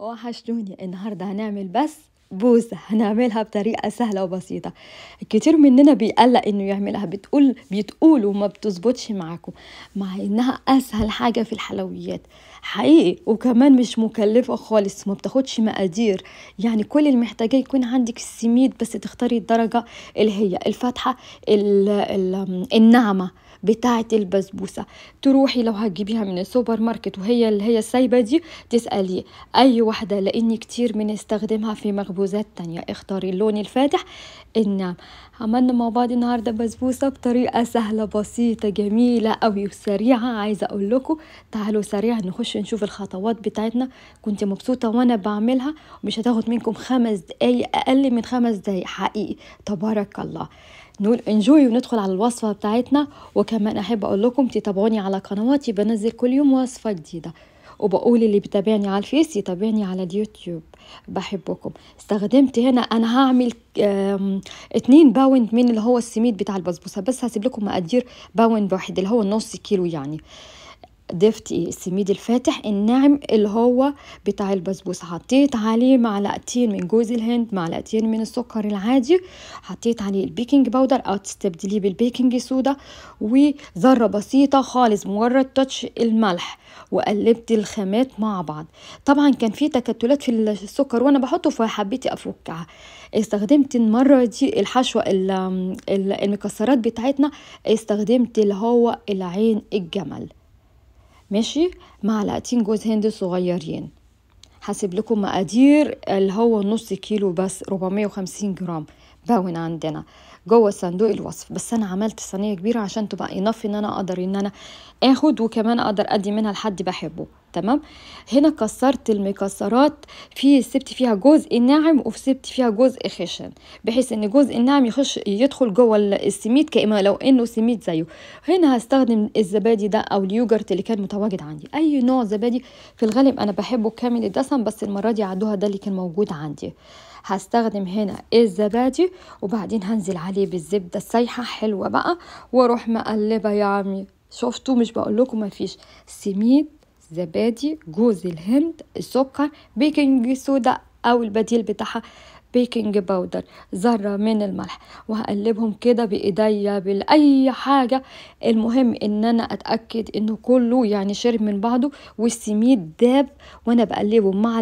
وحشتوني النهاردة هنعمل بس بوسة هنعملها بطريقة سهلة وبسيطة كتير مننا بيقلق انه يعملها بتقول بيتقول وما بتزبطش معاكم مع انها اسهل حاجة في الحلويات حقيقي وكمان مش مكلفة خالص ما بتاخدش مقادير يعني كل اللي محتاجاه يكون عندك السميد بس تختاري الدرجة اللي هي الفاتحة الناعمة بتاعة البسبوسة تروحي لو هتجيبيها من السوبر ماركت وهي اللي هي السايبة دي تسألي أي واحدة لأني كتير من استخدمها في مخبوزات تانية اختاري اللون الفاتح الناعم عملنا مع بعض النهاردة بسبوسة بطريقة سهلة بسيطة جميلة أوي وسريعة عايزة أقول لكم تعالوا سريعا نخش نشوف الخطوات بتاعتنا كنت مبسوطة وأنا بعملها مش هتاخد منكم خمس دقايق أقل من خمس دقايق حقيقي تبارك الله نقول انجوي وندخل على الوصفة بتاعتنا وكمان أحب أقول لكم تتابعوني على قنواتي بنزل كل يوم وصفة جديدة وبقول اللي بيتابعني على الفيس يتابعني على اليوتيوب بحبكم استخدمت هنا انا هعمل اتنين باوند من اللي هو السميد بتاع البسبوسه بس هسيب لكم مقادير باوند واحد اللي هو نص كيلو يعني ضفت السميد الفاتح الناعم اللي هو بتاع البسبوسة حطيت عليه معلقتين من جوز الهند معلقتين من السكر العادي حطيت عليه البيكنج باودر او تستبدليه بالبيكنج سودا وذرة بسيطة خالص مجرد تاتش الملح وقلبت الخامات مع بعض طبعا كان في تكتلات في السكر وانا بحطه فحبيت افكها استخدمت المرة دي الحشوة المكسرات بتاعتنا استخدمت اللي هو العين الجمل ماشي معلقتين جوز هند صغيرين حاسب لكم مقادير اللي هو نص كيلو بس 450 جرام باون عندنا جوه صندوق الوصف بس انا عملت صينيه كبيره عشان تبقى انف ان انا اقدر ان انا اخد وكمان اقدر ادي منها لحد بحبه تمام هنا كسرت المكسرات في سبت فيها جزء ناعم وسبت فيها جزء خشن بحيث ان جزء الناعم يخش يدخل جوه السميد كما لو انه سميد زيه هنا هستخدم الزبادي ده او اليوجرت اللي كان متواجد عندي اي نوع زبادي في الغالب انا بحبه كامل الدسم بس المره دي عدوها ده اللي كان موجود عندي هستخدم هنا الزبادي وبعدين هنزل عليه بالزبده السايحه حلوه بقى واروح مقلبه يا عمي شفتوا مش بقول لكم مفيش سميد زبادي جوز الهند السكر بيكنج سودا أو البديل بتاعها بيكنج باودر ذرة من الملح وهقلبهم كده بإيديا بالأي حاجة المهم إن أنا أتأكد ان كله يعني شرب من بعضه والسميد داب وأنا بقلبه مع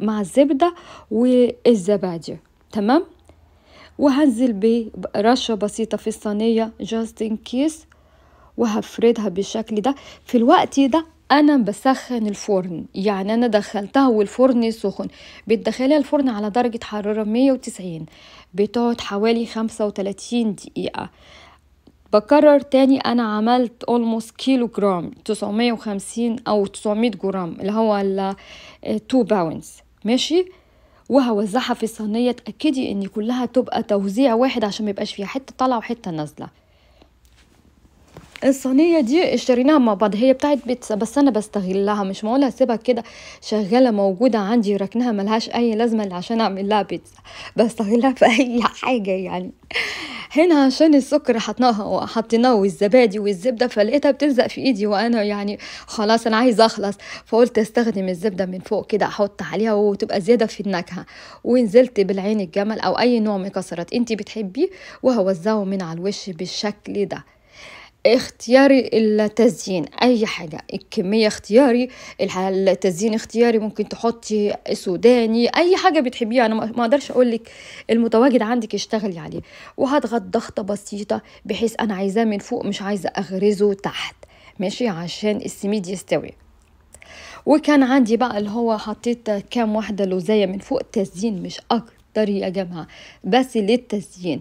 مع الزبدة والزبادي تمام وهنزل برشة بسيطة في الصينية جاستن كيس وهفردها بالشكل ده في الوقت ده انا بسخن الفرن يعني انا دخلتها والفرن سخن بتدخليها الفرن على درجه حراره 190 بتقعد حوالي 35 دقيقه بكرر تاني انا عملت اولموست كيلو جرام 950 او 900 جرام اللي هو ال 2 آه، باونس ماشي وهوزعها في الصينيه اتاكدي ان كلها تبقى توزيع واحد عشان ميبقاش فيها حته طالعه وحته نازله الصينية دي اشتريناها مع بعض هي بتاعت بيتزا بس انا بستغلها مش معقولة اسيبها كده شغالة موجودة عندي ركنها ملهاش اي لازمة عشان اعمل لها بيتزا بستغلها في اي حاجة يعني هنا عشان السكر حطناها وحطيناه والزبادي والزبدة فلقيتها بتلزق في ايدي وانا يعني خلاص انا عايزة اخلص فقلت استخدم الزبدة من فوق كده احط عليها وتبقى زيادة في النكهة ونزلت بالعين الجمل او اي نوع مكسرات انتي انت بتحبيه وهوزعه من على الوش بالشكل ده اختياري التزيين اي حاجة الكمية اختياري التزيين اختياري ممكن تحطي سوداني اي حاجة بتحبيها انا ما اقدرش اقولك المتواجد عندك اشتغلي عليه وهضغط ضغطة بسيطة بحيث انا عايزاه من فوق مش عايزة اغرزه تحت ماشي عشان السميد يستوي وكان عندي بقى اللي هو حطيت كام واحدة لوزية من فوق تزيين مش اكتر يا جماعة بس للتزيين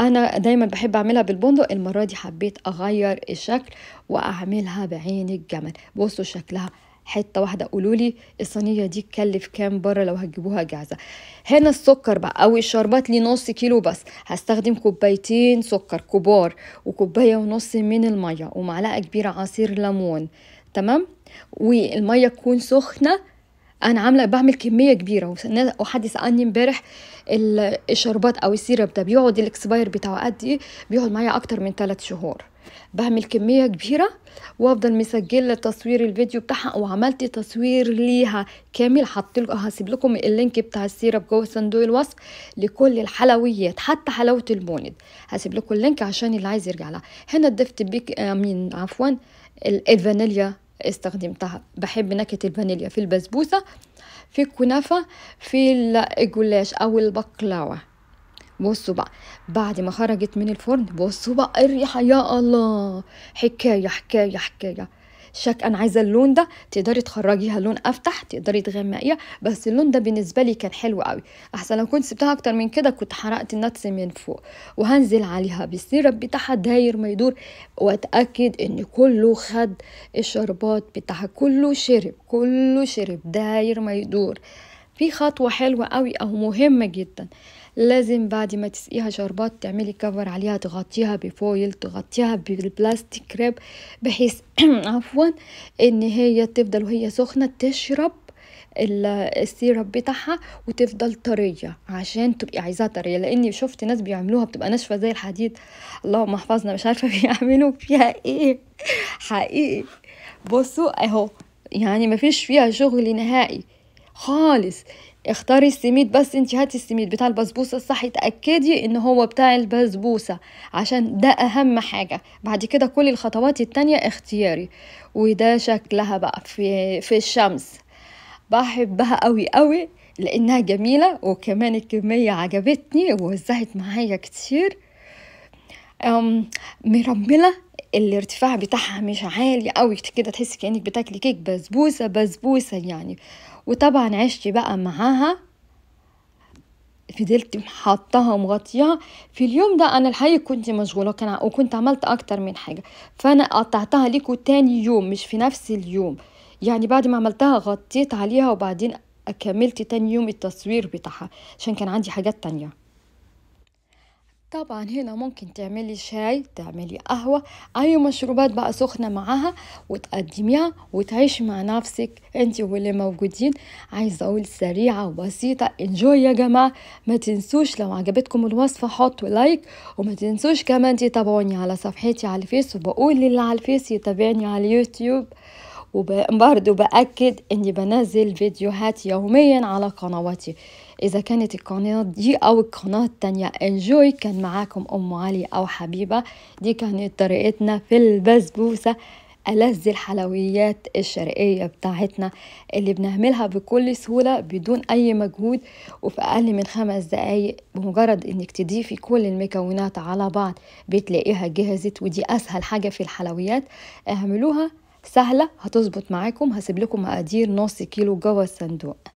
انا دايما بحب اعملها بالبندق المره دي حبيت اغير الشكل واعملها بعين الجمل بصوا شكلها حته واحده قولوا لي الصينيه دي تكلف كام بره لو هتجيبوها جاهزه هنا السكر بقى او الشربات لي نص كيلو بس هستخدم كوبايتين سكر كبار وكوبايه ونص من الميه ومعلقه كبيره عصير ليمون تمام والميه تكون سخنه انا عامله بعمل كميه كبيره وحد سالني امبارح الشربات او السيرب ده بيقعد الاكسباير بتاعه قد ايه بيقعد معايا اكتر من ثلاث شهور بعمل كميه كبيره وافضل مسجله تصوير الفيديو بتاعها وعملت تصوير ليها كامل حط هسيب لكم اللينك بتاع السيرب جوه صندوق الوصف لكل الحلويات حتى حلاوه البوند هسيب لكم اللينك عشان اللي عايز يرجع لها هنا ضفت بيك آه، مين عفوا الفانيليا استخدمتها بحب نكهة الفانيليا في البسبوسة في الكنافة في الجلاش أو البقلاوة بصوا بقى بعد ما خرجت من الفرن بصوا بقى الريحة يا الله حكاية حكاية حكاية شك انا عايزه اللون ده تقدري تخرجيها لون افتح تقدري تغمقيها بس اللون ده بالنسبه لي كان حلو قوي احسن لو كنت سبتها اكتر من كده كنت حرقت النتس من فوق وهنزل عليها بالسيرب بتاعها داير ما يدور واتاكد ان كله خد الشربات بتاعها كله شرب كله شرب داير ما يدور في خطوه حلوه قوي او مهمه جدا لازم بعد ما تسقيها شربات تعملي كفر عليها تغطيها بفويل تغطيها بالبلاستيك كريب بحيث عفوا ان هي تفضل وهي سخنة تشرب السيرب بتاعها وتفضل طريه عشان تبقي عايزاها طريه لاني شفت ناس بيعملوها بتبقى ناشفه زي الحديد اللهم احفظنا مش عارفه بيعملوا فيها ايه حقيقي بصوا اهو يعني مفيش فيها شغل نهائي خالص اختاري السميد بس انت هاتي السميد بتاع البسبوسه الصح اتاكدي ان هو بتاع البسبوسه عشان ده اهم حاجه بعد كده كل الخطوات التانية اختياري وده شكلها بقى في في الشمس بحبها قوي قوي لانها جميله وكمان الكميه عجبتني ووزعت معايا كتير مرمله الارتفاع بتاعها مش عالي قوي كده تحسي كانك بتاكلي كيك بسبوسه بسبوسه يعني وطبعا عشت بقى معاها فضلت حاطاها ومغطياها في اليوم ده انا الحقيقه كنت مشغوله كان وكنت عملت اكتر من حاجه فانا قطعتها ليكوا تاني يوم مش في نفس اليوم يعني بعد ما عملتها غطيت عليها وبعدين كملت تاني يوم التصوير بتاعها عشان كان عندي حاجات تانية طبعا هنا ممكن تعملي شاي تعملي قهوة أي مشروبات بقى سخنة معاها وتقدميها وتعيش مع نفسك انت واللي موجودين عايزة أقول سريعة وبسيطة انجوي يا جماعة ما تنسوش لو عجبتكم الوصفة حطوا لايك وما تنسوش كمان تتابعوني على صفحتي على الفيس وبقول للي على الفيس يتابعني على اليوتيوب وبرضه بأكد أني بنزل فيديوهات يوميا على قنواتي إذا كانت القناة دي أو القناة التانية انجوي كان معاكم أم علي أو حبيبة دي كانت طريقتنا في البسبوسة ألذ الحلويات الشرقية بتاعتنا اللي بنعملها بكل سهولة بدون أي مجهود وفي أقل من خمس دقايق بمجرد إنك تضيفي كل المكونات على بعض بتلاقيها جهزت ودي أسهل حاجة في الحلويات اعملوها سهلة هتظبط معاكم هسيب لكم مقادير نص كيلو جوه الصندوق